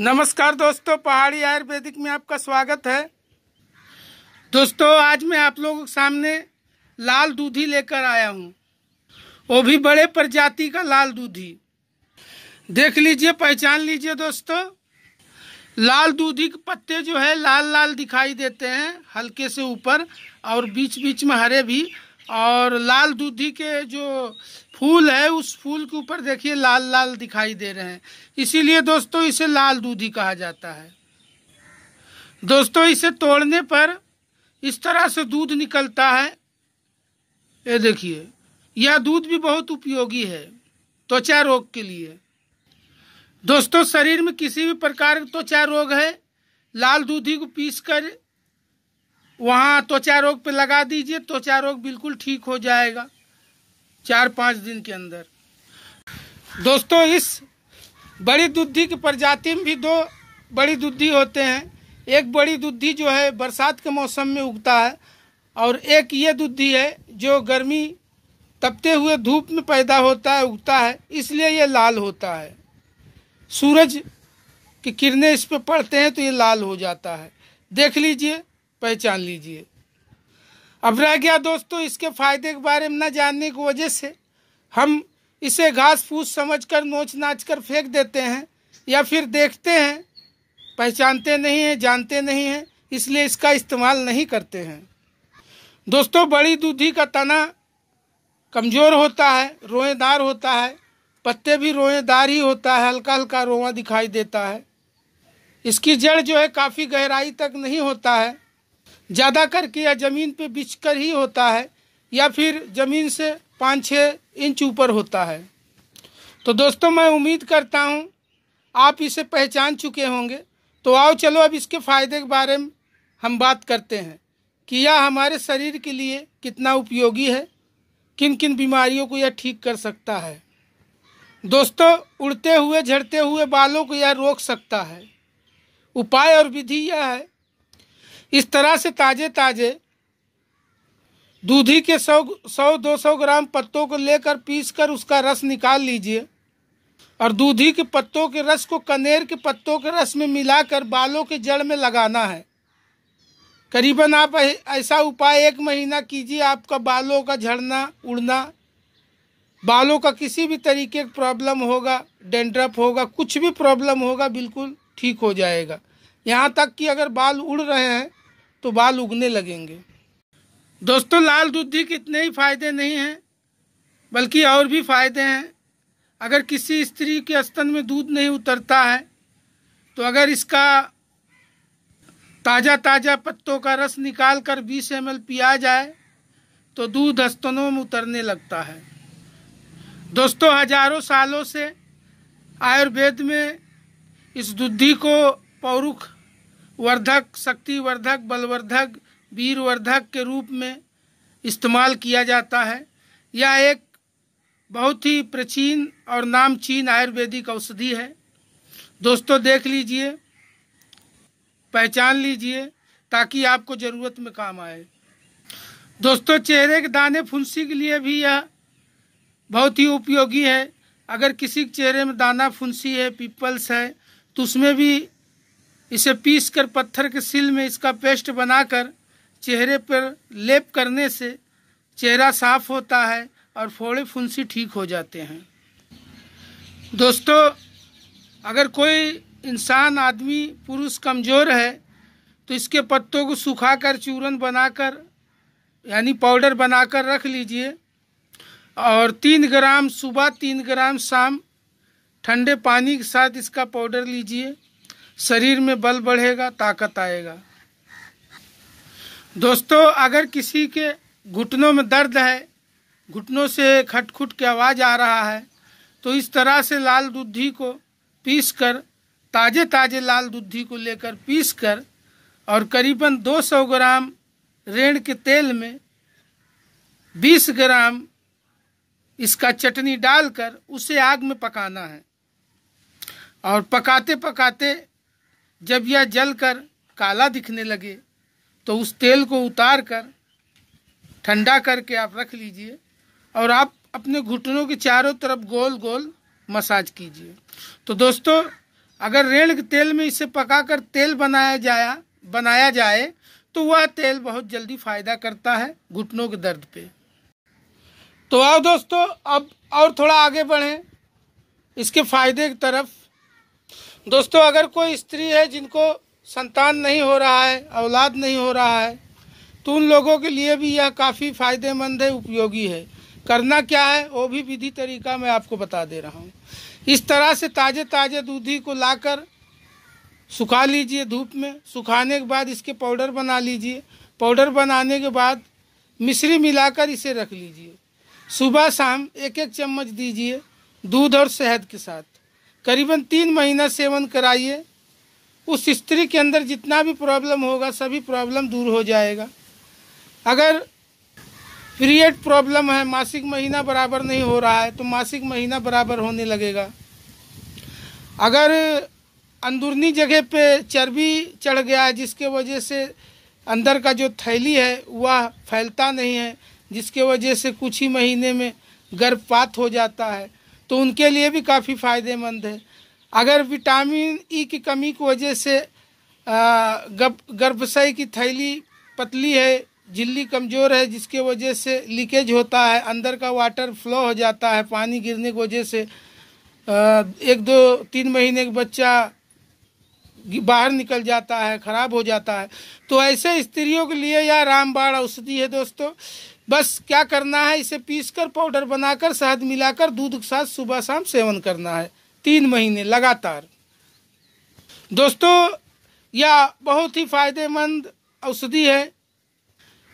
नमस्कार दोस्तों पहाड़ी आयुर्वेदिक में आपका स्वागत है दोस्तों आज मैं आप लोगों के सामने लाल दूधी लेकर आया हूँ वो भी बड़े प्रजाति का लाल दूधी देख लीजिए पहचान लीजिए दोस्तों लाल दूधी के पत्ते जो है लाल लाल दिखाई देते हैं हल्के से ऊपर और बीच बीच में हरे भी और लाल दूधी के जो फूल है उस फूल के ऊपर देखिए लाल लाल दिखाई दे रहे हैं इसीलिए दोस्तों इसे लाल दूधी कहा जाता है दोस्तों इसे तोड़ने पर इस तरह से दूध निकलता है ये देखिए यह दूध भी बहुत उपयोगी है त्वचा रोग के लिए दोस्तों शरीर में किसी भी प्रकार का त्वचा रोग है लाल दूधी को पीसकर वहाँ त्वचा रोग पे लगा दीजिए त्वचा रोग बिल्कुल ठीक हो जाएगा चार पाँच दिन के अंदर दोस्तों इस बड़ी दुद्धि की प्रजाति में भी दो बड़ी दुद्धि होते हैं एक बड़ी दुद्धि जो है बरसात के मौसम में उगता है और एक ये दुद्धि है जो गर्मी तपते हुए धूप में पैदा होता है उगता है इसलिए ये लाल होता है सूरज की किरणें इस पर पड़ते हैं तो ये लाल हो जाता है देख लीजिए पहचान लीजिए अब रह गया दोस्तों इसके फायदे के बारे में न जानने की वजह से हम इसे घास फूस समझ कर नोच नाच कर फेंक देते हैं या फिर देखते हैं पहचानते नहीं हैं जानते नहीं हैं इसलिए इसका इस्तेमाल नहीं करते हैं दोस्तों बड़ी दूधी का तना कमज़ोर होता है रोएदार होता है पत्ते भी रोएदार ही होता है हल्का हल्का रोआ दिखाई देता है इसकी जड़ जो है काफ़ी गहराई तक नहीं होता है ज़्यादा करके या ज़मीन पे बिछ कर ही होता है या फिर ज़मीन से पाँच छः इंच ऊपर होता है तो दोस्तों मैं उम्मीद करता हूँ आप इसे पहचान चुके होंगे तो आओ चलो अब इसके फ़ायदे के बारे में हम बात करते हैं कि यह हमारे शरीर के लिए कितना उपयोगी है किन किन बीमारियों को यह ठीक कर सकता है दोस्तों उड़ते हुए झड़ते हुए बालों को यह रोक सकता है उपाय और विधि यह है इस तरह से ताज़े ताज़े दूधी के सौ सौ दो सौ ग्राम पत्तों को लेकर पीस कर उसका रस निकाल लीजिए और दूधी के पत्तों के रस को कनेर के पत्तों के रस में मिलाकर बालों के जड़ में लगाना है करीबन आप ऐसा उपाय एक महीना कीजिए आपका बालों का झड़ना उड़ना बालों का किसी भी तरीके का प्रॉब्लम होगा डेंड्रफ होगा कुछ भी प्रॉब्लम होगा बिल्कुल ठीक हो जाएगा यहाँ तक कि अगर बाल उड़ रहे हैं तो बाल उगने लगेंगे दोस्तों लाल दूध के इतने ही फायदे नहीं हैं बल्कि और भी फायदे हैं अगर किसी स्त्री के स्तन में दूध नहीं उतरता है तो अगर इसका ताज़ा ताज़ा पत्तों का रस निकाल कर बीस एम पिया जाए तो दूध स्तनों में उतरने लगता है दोस्तों हजारों सालों से आयुर्वेद में इस दुद्धि को पौरुख वर्धक शक्तिवर्धक बलवर्धक वीरवर्धक के रूप में इस्तेमाल किया जाता है यह एक बहुत ही प्राचीन और नामचीन आयुर्वेदिक औषधि है दोस्तों देख लीजिए पहचान लीजिए ताकि आपको ज़रूरत में काम आए दोस्तों चेहरे के दाने फुंसी के लिए भी यह बहुत ही उपयोगी है अगर किसी के चेहरे में दाना फुंसी है पिपल्स है तो उसमें भी इसे पीसकर पत्थर के सिल में इसका पेस्ट बनाकर चेहरे पर लेप करने से चेहरा साफ होता है और फोड़े फुंसी ठीक हो जाते हैं दोस्तों अगर कोई इंसान आदमी पुरुष कमज़ोर है तो इसके पत्तों को सुखाकर चूरन बनाकर यानी पाउडर बनाकर रख लीजिए और तीन ग्राम सुबह तीन ग्राम शाम ठंडे पानी के साथ इसका पाउडर लीजिए शरीर में बल बढ़ेगा ताकत आएगा दोस्तों अगर किसी के घुटनों में दर्द है घुटनों से खटखुट की आवाज़ आ रहा है तो इस तरह से लाल दुधी को पीस कर ताज़े ताज़े लाल दुधी को लेकर पीस कर और करीबन 200 ग्राम रेण के तेल में 20 ग्राम इसका चटनी डालकर उसे आग में पकाना है और पकाते पकाते जब यह जलकर काला दिखने लगे तो उस तेल को उतार कर ठंडा करके आप रख लीजिए और आप अपने घुटनों के चारों तरफ गोल गोल मसाज कीजिए तो दोस्तों अगर रेण के तेल में इसे पकाकर तेल बनाया जाया बनाया जाए तो वह तेल बहुत जल्दी फायदा करता है घुटनों के दर्द पे तो आओ दोस्तों अब और थोड़ा आगे बढ़ें इसके फायदे की तरफ दोस्तों अगर कोई स्त्री है जिनको संतान नहीं हो रहा है औलाद नहीं हो रहा है तो उन लोगों के लिए भी यह काफ़ी फायदेमंद है उपयोगी है करना क्या है वो भी विधि तरीका मैं आपको बता दे रहा हूँ इस तरह से ताज़े ताज़े दूधी को लाकर सुखा लीजिए धूप में सुखाने के बाद इसके पाउडर बना लीजिए पाउडर बनाने के बाद मिश्री मिलाकर इसे रख लीजिए सुबह शाम एक एक चम्मच दीजिए दूध और शहद के साथ करीबन तीन महीना सेवन कराइए उस स्त्री के अंदर जितना भी प्रॉब्लम होगा सभी प्रॉब्लम दूर हो जाएगा अगर पीरियड प्रॉब्लम है मासिक महीना बराबर नहीं हो रहा है तो मासिक महीना बराबर होने लगेगा अगर अंदरूनी जगह पे चर्बी चढ़ गया है जिसके वजह से अंदर का जो थैली है वह फैलता नहीं है जिसके वजह से कुछ ही महीने में गर्भपात हो जाता है तो उनके लिए भी काफ़ी फ़ायदेमंद है अगर विटामिन ई की कमी की वजह से गर्भशय की थैली पतली है झिल्ली कमज़ोर है जिसके वजह से लीकेज होता है अंदर का वाटर फ्लो हो जाता है पानी गिरने की वजह से एक दो तीन महीने का बच्चा बाहर निकल जाता है ख़राब हो जाता है तो ऐसे स्त्रियों के लिए या रामबाड़ औषधि है दोस्तों बस क्या करना है इसे पीसकर पाउडर बनाकर शहद मिलाकर दूध के साथ सुबह शाम सेवन करना है तीन महीने लगातार दोस्तों यह बहुत ही फायदेमंद औषधि है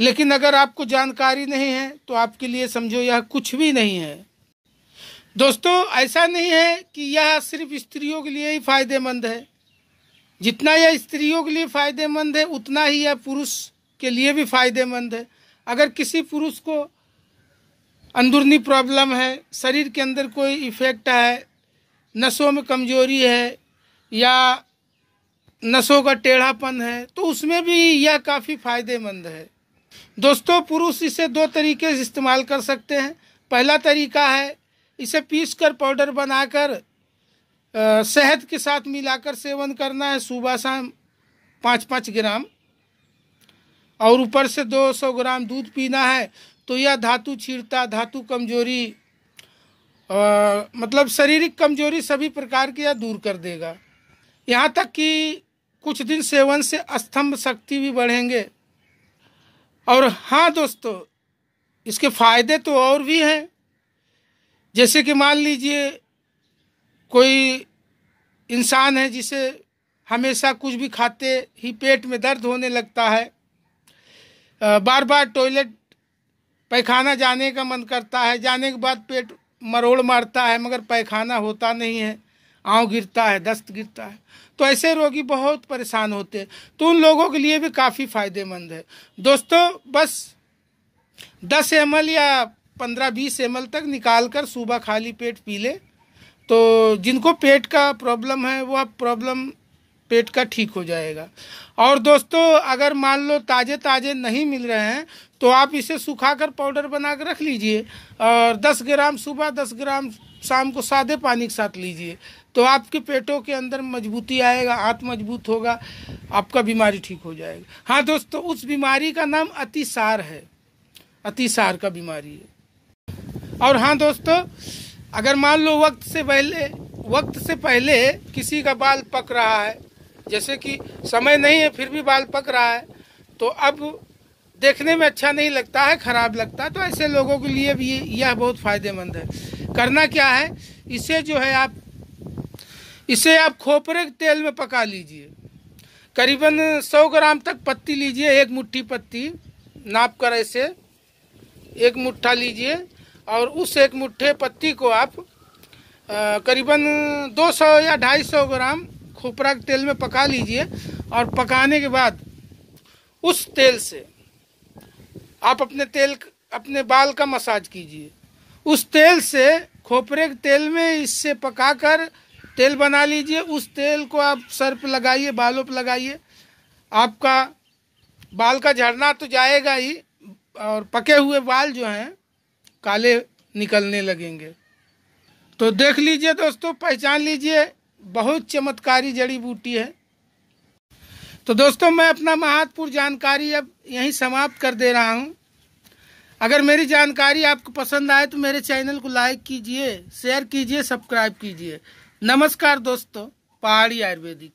लेकिन अगर आपको जानकारी नहीं है तो आपके लिए समझो यह कुछ भी नहीं है दोस्तों ऐसा नहीं है कि यह सिर्फ स्त्रियों के लिए ही फायदेमंद है जितना यह स्त्रियों के लिए फायदेमंद है उतना ही यह पुरुष के लिए भी फायदेमंद है अगर किसी पुरुष को अंदरूनी प्रॉब्लम है शरीर के अंदर कोई इफेक्ट है नसों में कमजोरी है या नसों का टेढ़ापन है तो उसमें भी यह काफ़ी फायदेमंद है दोस्तों पुरुष इसे दो तरीके से इस्तेमाल कर सकते हैं पहला तरीका है इसे पीस कर पाउडर बनाकर शहद के साथ मिलाकर सेवन करना है सुबह शाम पाँच पाँच ग्राम और ऊपर से 200 ग्राम दूध पीना है तो यह धातु छीड़ता धातु कमजोरी मतलब शारीरिक कमजोरी सभी प्रकार की यह दूर कर देगा यहाँ तक कि कुछ दिन सेवन से स्तंभ शक्ति भी बढ़ेंगे और हाँ दोस्तों इसके फायदे तो और भी हैं जैसे कि मान लीजिए कोई इंसान है जिसे हमेशा कुछ भी खाते ही पेट में दर्द होने लगता है बार बार टॉयलेट पैखाना जाने का मन करता है जाने के बाद पेट मरोड़ मारता है मगर पैखाना होता नहीं है आँव गिरता है दस्त गिरता है तो ऐसे रोगी बहुत परेशान होते हैं तो उन लोगों के लिए भी काफ़ी फायदेमंद है दोस्तों बस दस एम या पंद्रह बीस एम तक निकाल कर सुबह खाली पेट पी लें तो जिनको पेट का प्रॉब्लम है वह प्रॉब्लम पेट का ठीक हो जाएगा और दोस्तों अगर मान लो ताज़े ताज़े नहीं मिल रहे हैं तो आप इसे सुखाकर पाउडर बना कर रख लीजिए और 10 ग्राम सुबह 10 ग्राम शाम को सादे पानी के साथ लीजिए तो आपके पेटों के अंदर मजबूती आएगा हाथ मजबूत होगा आपका बीमारी ठीक हो जाएगा हाँ दोस्तों उस बीमारी का नाम अतिसार है अतिसार का बीमारी है और हाँ दोस्तों अगर मान लो वक्त से पहले वक्त से पहले किसी का बाल पक रहा है जैसे कि समय नहीं है फिर भी बाल पक रहा है तो अब देखने में अच्छा नहीं लगता है ख़राब लगता है तो ऐसे लोगों के लिए भी यह बहुत फ़ायदेमंद है करना क्या है इसे जो है आप इसे आप खोपरे के तेल में पका लीजिए करीबन 100 ग्राम तक पत्ती लीजिए एक मुट्ठी पत्ती नाप कर ऐसे एक मुट्ठा लीजिए और उस एक मुट्ठे पत्ती को आप करीबन 200 या 250 ग्राम खोपरा के तेल में पका लीजिए और पकाने के बाद उस तेल से आप अपने तेल अपने बाल का मसाज कीजिए उस तेल से खोपरे के तेल में इससे पकाकर तेल बना लीजिए उस तेल को आप सर पर लगाइए बालों पर लगाइए आपका बाल का झड़ना तो जाएगा ही और पके हुए बाल जो हैं काले निकलने लगेंगे तो देख लीजिए दोस्तों पहचान लीजिए बहुत चमत्कारी जड़ी बूटी है तो दोस्तों मैं अपना महातपुर जानकारी अब यहीं समाप्त कर दे रहा हूं अगर मेरी जानकारी आपको पसंद आए तो मेरे चैनल को लाइक कीजिए शेयर कीजिए सब्सक्राइब कीजिए नमस्कार दोस्तों पहाड़ी आयुर्वेदिक